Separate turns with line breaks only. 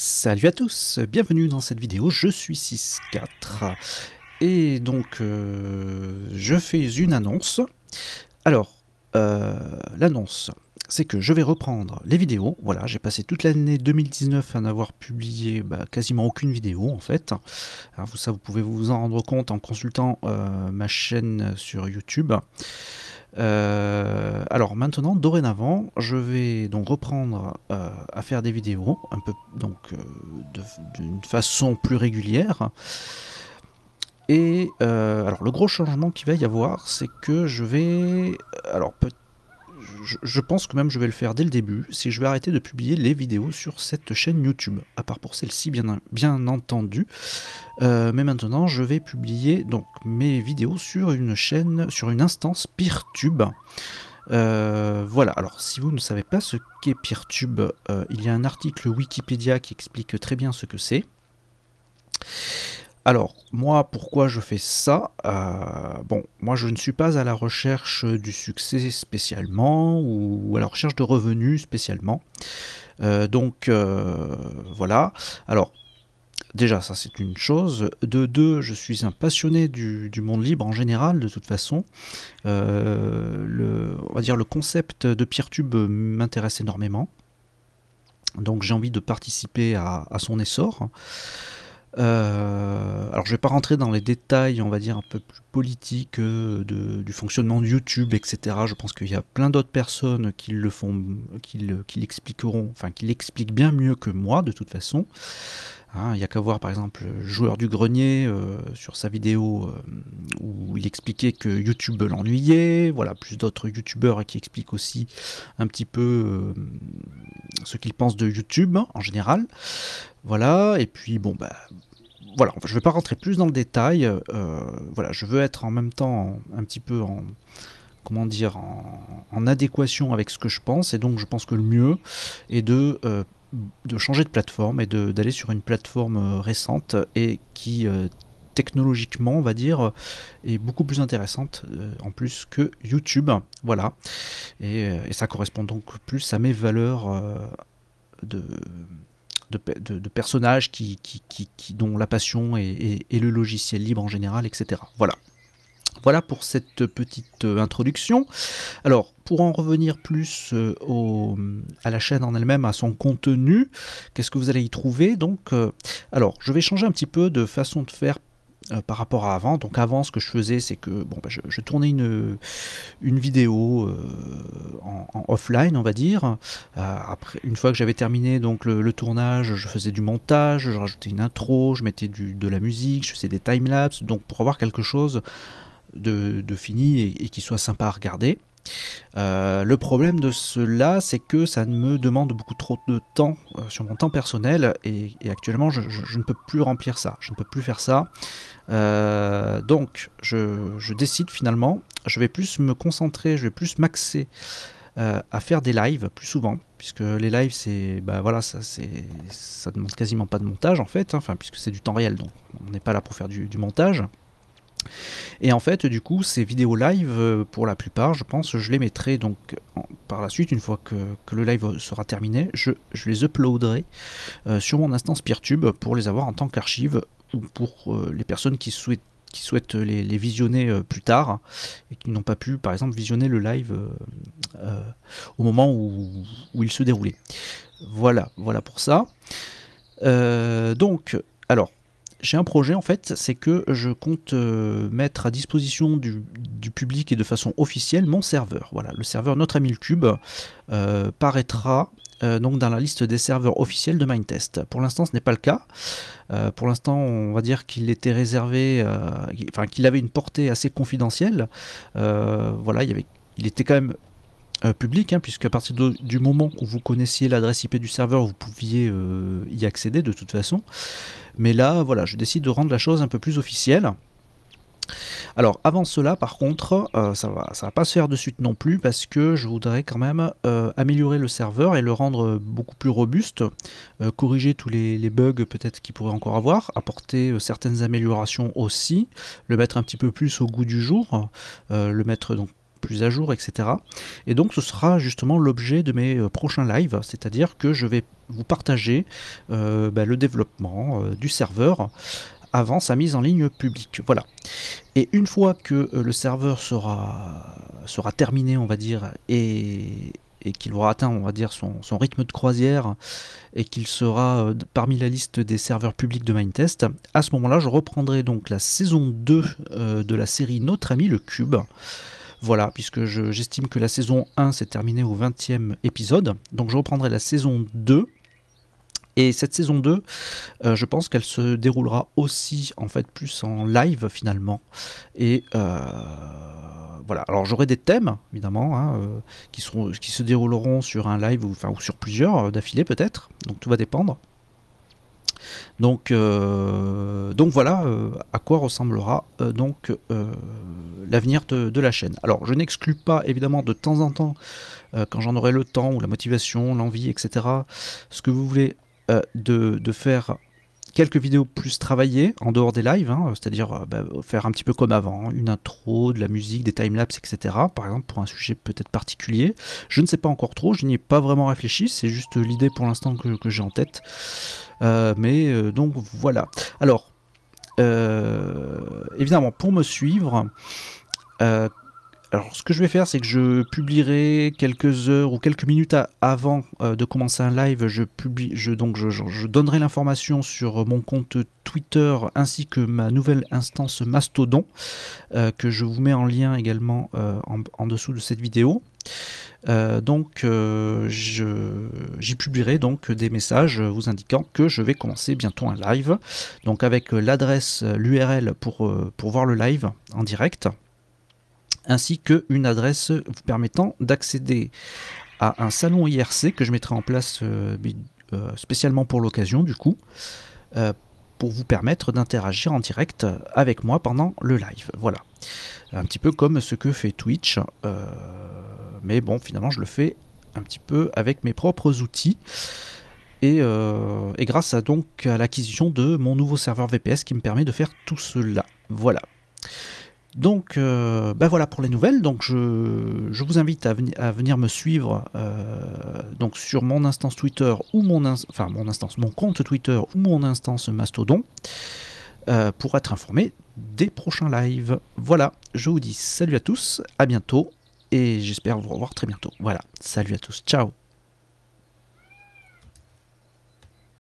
Salut à tous, bienvenue dans cette vidéo, je suis 6.4 et donc euh, je fais une annonce. Alors, euh, l'annonce, c'est que je vais reprendre les vidéos, voilà, j'ai passé toute l'année 2019 à n'avoir publié bah, quasiment aucune vidéo en fait. Alors, hein, ça vous pouvez vous en rendre compte en consultant euh, ma chaîne sur YouTube. Euh, alors maintenant, dorénavant, je vais donc reprendre euh, à faire des vidéos, un peu donc euh, d'une façon plus régulière. Et alors le gros changement qui va y avoir, c'est que je vais, alors peut-être je, pense que même je vais le faire dès le début, si je vais arrêter de publier les vidéos sur cette chaîne YouTube, à part pour celle-ci bien, entendu. Euh, mais maintenant, je vais publier donc mes vidéos sur une chaîne, sur une instance PeerTube. Euh, voilà, alors si vous ne savez pas ce qu'est PeerTube, euh, il y a un article Wikipédia qui explique très bien ce que c'est. Alors, moi, pourquoi je fais ça euh, Bon, moi, je ne suis pas à la recherche du succès spécialement ou à la recherche de revenus spécialement. Euh, donc, euh, voilà. Alors, déjà, ça, c'est une chose. De deux, je suis un passionné du, monde libre en général, de toute façon. le, on va dire le concept de Pierre Tube m'intéresse énormément. Donc, j'ai envie de participer à, à son essor. Euh, alors je ne vais pas rentrer dans les détails, on va dire, un peu plus politiques euh, du fonctionnement de YouTube, etc. Je pense qu'il y a plein d'autres personnes qui le font, qui l'expliqueront, enfin qui l'expliquent bien mieux que moi de toute façon. Hein, il y a qu'à voir par exemple Joueur du Grenier euh, sur sa vidéo euh, où il expliquait que YouTube l'ennuyait, voilà, plus d'autres YouTubeurs qui expliquent aussi un petit peu euh, ce qu'ils pensent de YouTube hein, en général. Voilà, et puis bon, bah, voilà, je ne vais pas rentrer plus dans le détail. voilà, je veux être en même temps un petit peu en comment dire, en, adéquation avec ce que je pense. Et donc, je pense que le mieux est de de changer de plateforme et d'aller sur une plateforme euh, récente et qui euh, technologiquement, on va dire, euh, est beaucoup plus intéressante en plus que YouTube. Voilà. Et, ça correspond donc plus à mes valeurs de, de, personnages qui, qui, qui, dont la passion est et le logiciel libre en général, etc. Voilà. Voilà pour cette petite euh, introduction. Alors, pour en revenir plus euh, à la chaîne en elle-même, à son contenu, qu'est-ce que vous allez y trouver Donc, euh, alors, je vais changer un petit peu de façon de faire par rapport à avant. Donc avant, ce que je faisais, c'est que bon, bah, je, tournais une, vidéo en, offline, on va dire. après, une fois que j'avais terminé donc le, tournage, je faisais du montage, je rajoutais une intro, je mettais du, de la musique, je faisais des time donc pour avoir quelque chose de, fini et, qui soit sympa à regarder. Euh, le problème de cela, c'est que ça me demande beaucoup trop de temps euh, sur mon temps personnel et, actuellement je, ne peux plus remplir ça, je ne peux plus faire ça. Euh, donc je, décide finalement, je vais plus me concentrer, je vais plus m'axer à faire des lives plus souvent, puisque les lives c'est bah voilà ça c'est ça demande quasiment pas de montage en fait, hein, enfin puisque c'est du temps réel donc on n'est pas là pour faire du montage. Et en fait, du coup, ces vidéos live, euh, pour la plupart, je pense, je les mettrai donc par la suite, une fois que, le live sera terminé, je, les uploaderai euh, sur mon instance Peertube pour les avoir en tant qu'archive ou pour euh, les personnes qui souhaitent qui souhaitent les, visionner plus tard et qui n'ont pas pu, par exemple, visionner le live au moment où, il se déroulait. Voilà, voilà pour ça. donc, alors, j'ai un projet en fait, c'est que je compte euh, mettre à disposition du, public et de façon officielle mon serveur. Voilà, le serveur Notre Amilcube euh, paraîtra euh, donc dans la liste des serveurs officiels de Mindtest. Pour l'instant, ce n'est pas le cas. Euh, pour l'instant, on va dire qu'il était réservé, enfin qu'il avait une portée assez confidentielle. voilà, il, y avait, il était quand même euh, public, hein, puisque à partir du moment où vous connaissiez l'adresse IP du serveur, vous pouviez euh, y accéder de toute façon. Mais là, voilà, je décide de rendre la chose un peu plus officielle. Alors avant cela, par contre, euh, ça va, ça va pas se faire de suite non plus parce que je voudrais quand même améliorer le serveur et le rendre beaucoup plus robuste, corriger tous les, les bugs peut-être qu'il pourrait encore avoir, apporter certaines améliorations aussi, le mettre un petit peu plus au goût du jour, le mettre donc plus à jour, etc. Et donc ce sera justement l'objet de mes euh, prochains lives, c'est-à-dire que je vais vous partager euh, bah, le développement euh, du serveur avant sa mise en ligne publique. Voilà. Et une fois que le serveur sera, sera terminé, on va dire, et, et qu'il aura atteint, on va dire, son, rythme de croisière et qu'il sera parmi la liste des serveurs publics de Mindtest, à ce moment-là, je reprendrai donc la saison 2 de la série Notre ami le Cube. Voilà, puisque j'estime que la saison 1 s'est terminée au 20e épisode. Donc je reprendrai la saison 2. Et cette saison 2, euh, je pense qu'elle se déroulera aussi, en fait, plus en live finalement. Et euh, voilà. Alors j'aurai des thèmes, évidemment, hein, euh, qui, se dérouleront sur un live ou, ou sur plusieurs d'affilée peut-être. Donc tout va dépendre. Donc, donc voilà à quoi ressemblera donc l'avenir de, la chaîne. Alors je n'exclus pas évidemment de temps en temps, euh, quand j'en aurai le temps ou la motivation, l'envie, etc., ce que vous voulez euh, de, faire quelques vidéos plus travaillées en dehors des lives, hein, c'est-à-dire euh, bah, faire un petit peu comme avant, une intro, de la musique, des timelapses, etc. Par exemple pour un sujet peut-être particulier. Je ne sais pas encore trop, je n'y ai pas vraiment réfléchi, c'est juste l'idée pour l'instant que, j'ai en tête. mais donc voilà. Alors, évidemment, pour me suivre, euh, alors, ce que je vais faire, c'est que je publierai quelques heures ou quelques minutes avant euh, de commencer un live. Je, publie, donc je, donnerai l'information sur mon compte Twitter ainsi que ma nouvelle instance Mastodon, euh, que je vous mets en lien également en, dessous de cette vidéo. donc, j'y publierai donc des messages vous indiquant que je vais commencer bientôt un live. Donc, avec l'adresse, l'URL pour, pour voir le live en direct ainsi qu'une adresse vous permettant d'accéder à un salon IRC que je mettrai en place euh, euh, spécialement pour l'occasion du coup euh, pour vous permettre d'interagir en direct avec moi pendant le live. Voilà. Un petit peu comme ce que fait Twitch. mais bon, finalement, je le fais un petit peu avec mes propres outils. Et, grâce à à l'acquisition de mon nouveau serveur VPS qui me permet de faire tout cela. Voilà. Donc, euh, ben voilà pour les nouvelles. Donc, je, vous invite à, venir me suivre euh, donc sur mon instance Twitter ou mon, enfin, mon instance, mon compte Twitter ou mon instance Mastodon euh, pour être informé des prochains lives. Voilà, je vous dis salut à tous, à bientôt et j'espère vous revoir très bientôt. Voilà, salut à tous, ciao.